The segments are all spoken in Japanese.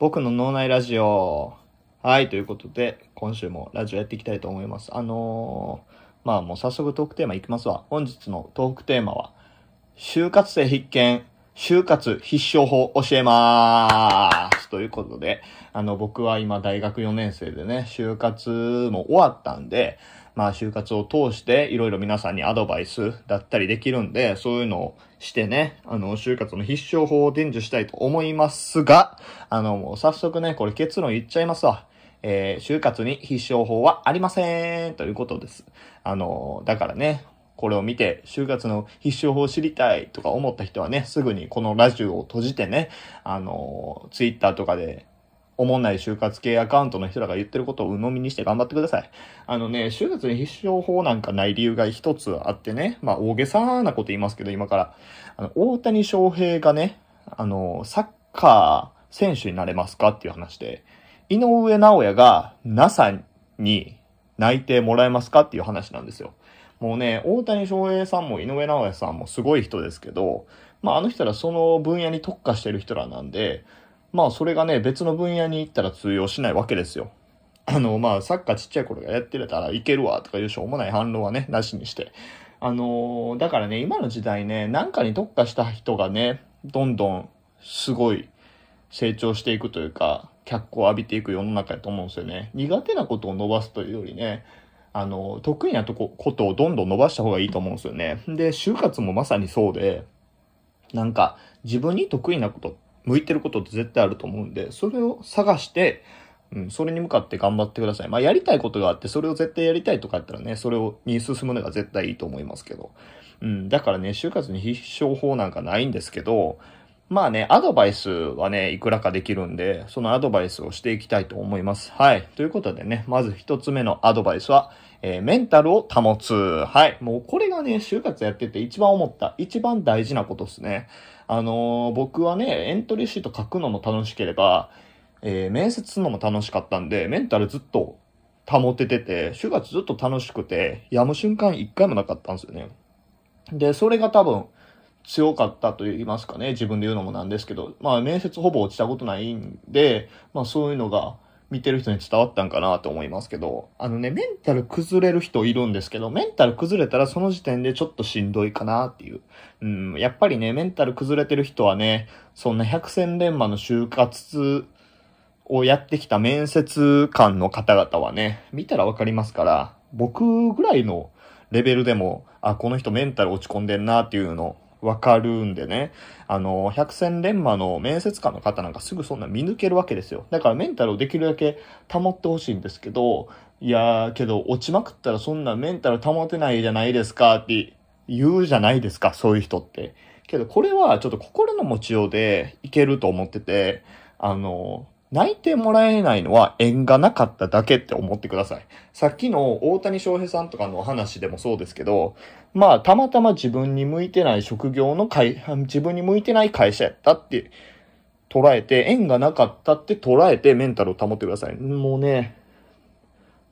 僕の脳内ラジオ。はい、ということで、今週もラジオやっていきたいと思います。あのー、まあもう早速トークテーマいきますわ。本日のトークテーマは、就活生必見、就活必勝法教えまーす。ということで、あの、僕は今大学4年生でね、就活も終わったんで、まあ、就活を通していろいろ皆さんにアドバイスだったりできるんで、そういうのをしてね、あの、就活の必勝法を伝授したいと思いますが、あの、もう早速ね、これ結論言っちゃいますわ。えー、就活に必勝法はありませんということです。あの、だからね、これを見て、就活の必勝法を知りたいとか思った人はね、すぐにこのラジオを閉じてね、あの、ツイッターとかでおもんない就活系アカウントの人らが言ってることを鵜呑みにして頑張ってください。あのね、就活に必勝法なんかない理由が一つあってね、まあ大げさなこと言いますけど、今から、あの、大谷翔平がね、あの、サッカー選手になれますかっていう話で、井上直也が NASA に内定もらえますかっていう話なんですよ。もうね、大谷翔平さんも井上尚弥さんもすごい人ですけど、まああの人らその分野に特化してる人らなんで、まあそれがね、別の分野に行ったら通用しないわけですよ。あの、まあサッカーちっちゃい頃がやってれたらいけるわとかいうしょうもない反論はね、なしにして。あのー、だからね、今の時代ね、なんかに特化した人がね、どんどんすごい成長していくというか、脚光を浴びていく世の中やと思うんですよね。苦手なことを伸ばすというよりね、あの、得意なとこ、ことをどんどん伸ばした方がいいと思うんですよね。で、就活もまさにそうで、なんか、自分に得意なこと向いてることって絶対あると思うんで、それを探して、うん、それに向かって頑張ってください。まあ、やりたいことがあって、それを絶対やりたいとかやったらね、それを、に進むのが絶対いいと思いますけど。うん、だからね、就活に必勝法なんかないんですけど、まあね、アドバイスはね、いくらかできるんで、そのアドバイスをしていきたいと思います。はい。ということでね、まず一つ目のアドバイスは、えー、メンタルを保つ。はい。もうこれがね、就活やってて一番思った、一番大事なことですね。あのー、僕はね、エントリーシート書くのも楽しければ、えー、面接するのも楽しかったんで、メンタルずっと保ててて、就活ずっと楽しくて、やむ瞬間一回もなかったんですよね。で、それが多分、強かったと言いますかね、自分で言うのもなんですけど、まあ面接ほぼ落ちたことないんで、まあそういうのが見てる人に伝わったんかなと思いますけど、あのね、メンタル崩れる人いるんですけど、メンタル崩れたらその時点でちょっとしんどいかなっていう。うん、やっぱりね、メンタル崩れてる人はね、そんな百戦錬磨の就活をやってきた面接官の方々はね、見たらわかりますから、僕ぐらいのレベルでも、あ、この人メンタル落ち込んでんなっていうのわかるんでね。あの、百戦錬磨の面接官の方なんかすぐそんな見抜けるわけですよ。だからメンタルをできるだけ保ってほしいんですけど、いやーけど落ちまくったらそんなメンタル保てないじゃないですかって言うじゃないですか、そういう人って。けどこれはちょっと心の持ちようでいけると思ってて、あの、泣いてもらえないのは縁がなかっただけって思ってください。さっきの大谷翔平さんとかの話でもそうですけど、まあ、たまたま自分に向いてない職業の会、自分に向いてない会社やったって捉えて、縁がなかったって捉えてメンタルを保ってください。もうね、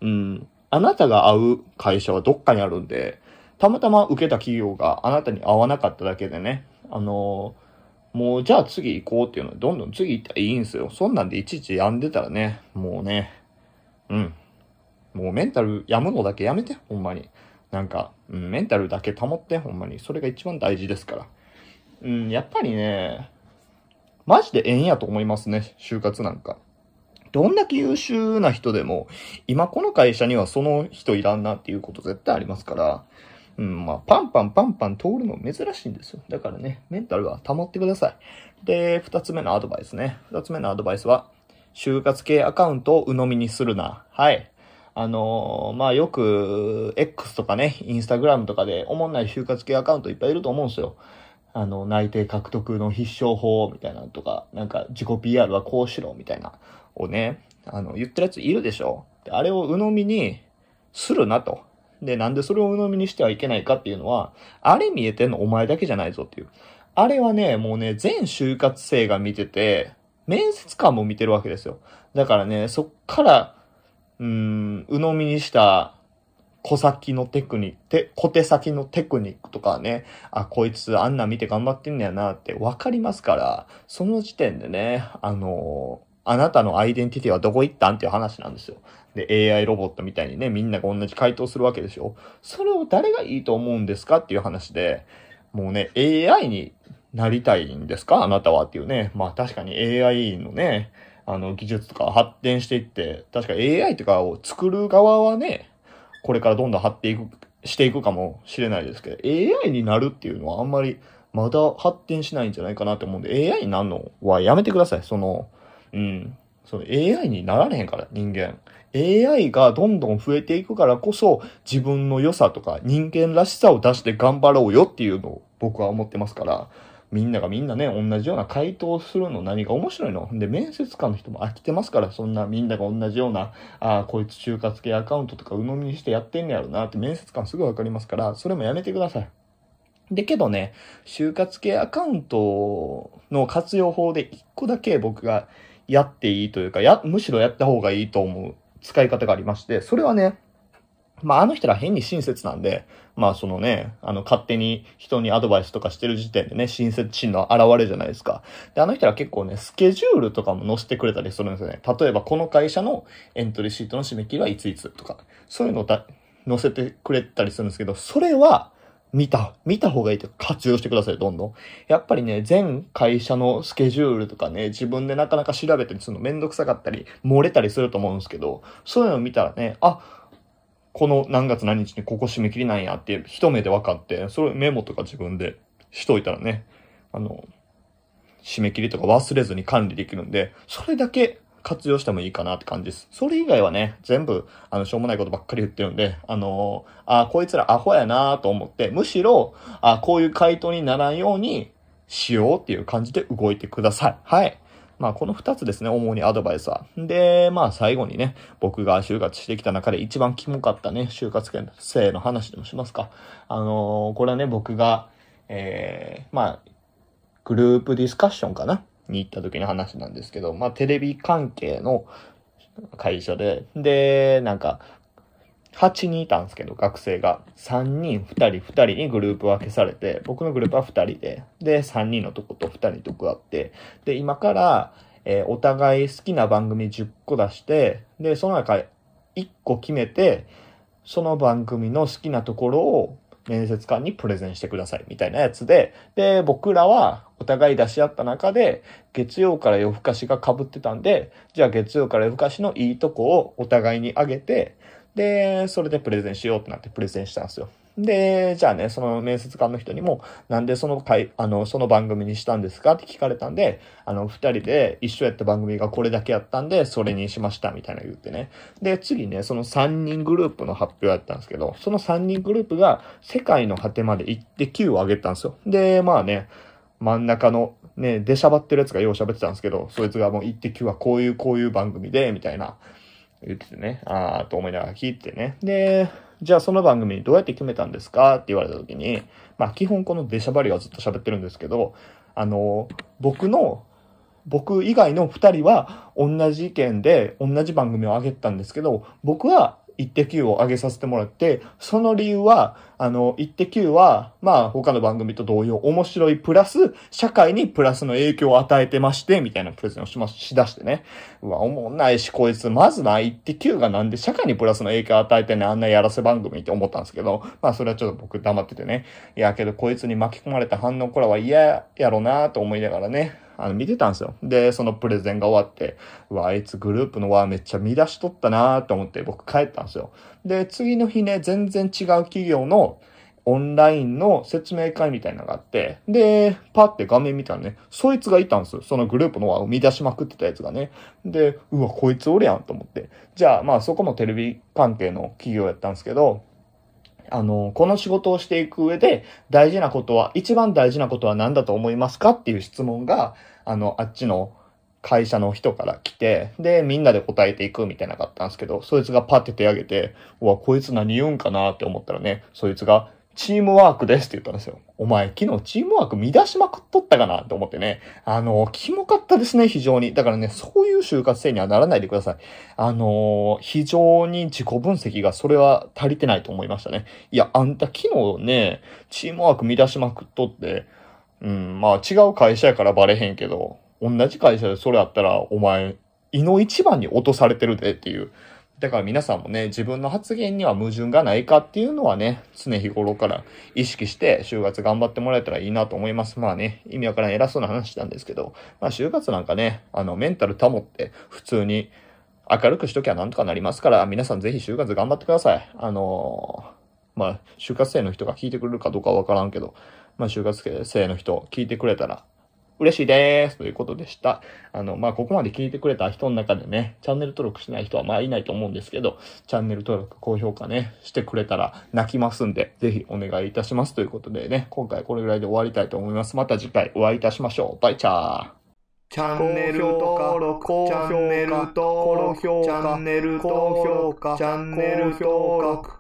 うん、あなたが会う会社はどっかにあるんで、たまたま受けた企業があなたに合わなかっただけでね、あのーもうじゃあ次行こうっていうのはどんどん次行ったらいいんすよ。そんなんでいちいち病んでたらね、もうね、うん。もうメンタル病むのだけやめて、ほんまに。なんか、うん、メンタルだけ保って、ほんまに。それが一番大事ですから。うん、やっぱりね、マジで縁やと思いますね、就活なんか。どんだけ優秀な人でも、今この会社にはその人いらんなっていうこと絶対ありますから、うん、まあ、パンパンパンパン通るの珍しいんですよ。だからね、メンタルは保ってください。で、二つ目のアドバイスね。二つ目のアドバイスは、就活系アカウントを鵜呑みにするな。はい。あのー、まあ、よく、X とかね、インスタグラムとかで、おもんない就活系アカウントいっぱいいると思うんですよ。あの、内定獲得の必勝法みたいなのとか、なんか自己 PR はこうしろみたいなをね、あの、言ってるやついるでしょ。あれを鵜呑みにするなと。で、なんでそれを鵜呑みにしてはいけないかっていうのは、あれ見えてんのお前だけじゃないぞっていう。あれはね、もうね、全就活生が見てて、面接官も見てるわけですよ。だからね、そっから、うん、鵜呑みにした小先のテクニック、小手先のテクニックとかね、あ、こいつあんな見て頑張ってんねやなってわかりますから、その時点でね、あのー、あなたのアイデンティティはどこ行ったんっていう話なんですよ。で、AI ロボットみたいにね、みんなが同じ回答するわけでしょ。それを誰がいいと思うんですかっていう話で、もうね、AI になりたいんですかあなたはっていうね。まあ確かに AI のね、あの、技術とか発展していって、確か AI とかを作る側はね、これからどんどん発展いく、していくかもしれないですけど、AI になるっていうのはあんまりまだ発展しないんじゃないかなと思うんで、AI になるのはやめてください。その、うん、その AI になられへんから、人間。AI がどんどん増えていくからこそ、自分の良さとか人間らしさを出して頑張ろうよっていうのを僕は思ってますから、みんながみんなね、同じような回答するの何が面白いので、面接官の人も飽きてますから、そんなみんなが同じような、ああ、こいつ就活系アカウントとか鵜呑みにしてやってんねやろなって面接官すぐわかりますから、それもやめてください。で、けどね、就活系アカウントの活用法で一個だけ僕がやっていいというか、や、むしろやった方がいいと思う使い方がありまして、それはね、まあ、あの人ら変に親切なんで、まあ、そのね、あの、勝手に人にアドバイスとかしてる時点でね、親切心の現れじゃないですか。で、あの人ら結構ね、スケジュールとかも載せてくれたりするんですよね。例えば、この会社のエントリーシートの締め切りはいついつとか、そういうのを載せてくれたりするんですけど、それは、見た、見た方がいいというか活用してください、どんどん。やっぱりね、全会社のスケジュールとかね、自分でなかなか調べたりするのめんどくさかったり、漏れたりすると思うんですけど、そういうのを見たらね、あ、この何月何日にここ締め切りなんやって一目で分かって、それメモとか自分でしといたらね、あの、締め切りとか忘れずに管理できるんで、それだけ活用してもいいかなって感じです。それ以外はね、全部、あの、しょうもないことばっかり言ってるんで、あのー、あこいつらアホやなと思って、むしろ、あこういう回答にならんようにしようっていう感じで動いてください。はい。まあ、この二つですね、主にアドバイスは。で、まあ、最後にね、僕が就活してきた中で一番キモかったね、就活生の話でもしますか。あのー、これはね、僕が、えー、まあ、グループディスカッションかな。に行った時の話なんですけど、まあ、テレビ関係の会社で、で、なんか、8人いたんですけど、学生が。3人、2人、2人にグループ分けされて、僕のグループは2人で、で、3人のとこと2人とこあって、で、今から、えー、お互い好きな番組10個出して、で、その中1個決めて、その番組の好きなところを面接官にプレゼンしてくださいみたいなやつで、で、僕らはお互い出し合った中で、月曜から夜更かしが被ってたんで、じゃあ月曜から夜更かしのいいとこをお互いにあげて、で、それでプレゼンしようってなってプレゼンしたんですよ。で、じゃあね、その面接官の人にも、なんでその回、あの、その番組にしたんですかって聞かれたんで、あの、二人で一緒やった番組がこれだけやったんで、それにしました、みたいな言ってね。で、次ね、その三人グループの発表やったんですけど、その三人グループが、世界の果てまで行って9を上げたんですよ。で、まあね、真ん中のね、出しゃばってるやつがよう喋ってたんですけど、そいつがもう行って9はこういうこういう番組で、みたいな、言っててね、あーと思いながら聞いてね。で、じゃあその番組どうやって決めたんですかって言われた時に、まあ基本このデシャバリはずっと喋ってるんですけど、あの、僕の、僕以外の2人は同じ意見で同じ番組を上げてたんですけど、僕はイッテを上げさせてもらって、その理由は、あの、イッテは、まあ、他の番組と同様、面白いプラス、社会にプラスの影響を与えてまして、みたいなプレゼンをしま、す、しだしてね。うわ、おもんないし、こいつ、まずな、イッテ Q がなんで社会にプラスの影響を与えてね、あんなやらせ番組って思ったんですけど、まあ、それはちょっと僕黙っててね。いや、けど、こいつに巻き込まれた反応こらは嫌やろなと思いながらね。あの、見てたんですよ。で、そのプレゼンが終わって、うわ、あいつグループの輪めっちゃ見出しとったなと思って僕帰ったんですよ。で、次の日ね、全然違う企業の、オンラインの説明会みたいなのがあって、で、パって画面見たらね、そいつがいたんですよ。そのグループの輪を生み出しまくってたやつがね。で、うわ、こいつおるやんと思って。じゃあ、まあそこもテレビ関係の企業やったんですけど、あの、この仕事をしていく上で大事なことは、一番大事なことは何だと思いますかっていう質問が、あの、あっちの会社の人から来て、で、みんなで答えていくみたいなのがあったんですけど、そいつがパッて手挙げて、うわ、こいつ何言うんかなって思ったらね、そいつが、チームワークですって言ったんですよ。お前、昨日チームワーク乱しまくっとったかなって思ってね。あの、キモかったですね、非常に。だからね、そういう就活生にはならないでください。あの、非常に自己分析が、それは足りてないと思いましたね。いや、あんた昨日ね、チームワーク乱しまくっとって、うん、まあ違う会社やからバレへんけど、同じ会社でそれあったら、お前、胃の一番に落とされてるでっていう。だから皆さんもね、自分の発言には矛盾がないかっていうのはね、常日頃から意識して、就活頑張ってもらえたらいいなと思います。まあね、意味わからん偉そうな話なんですけど、まあ就活なんかね、あの、メンタル保って、普通に明るくしときゃなんとかなりますから、皆さんぜひ就活頑張ってください。あのー、まあ、就活生の人が聞いてくれるかどうかわからんけど、まあ、就活生の人聞いてくれたら、嬉しいです。ということでした。あの、まあ、ここまで聞いてくれた人の中でね、チャンネル登録しない人はまいないと思うんですけど、チャンネル登録、高評価ね、してくれたら泣きますんで、ぜひお願いいたします。ということでね、今回これぐらいで終わりたいと思います。また次回お会いいたしましょう。バイチャーチャンネル登録、チャンネル登録、チャンネル登録、チャンネル登録。